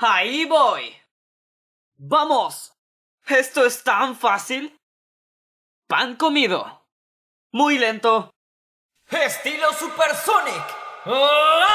Ahí voy. Vamos. Esto es tan fácil. Pan comido. Muy lento. Estilo Supersonic. ¡Oh!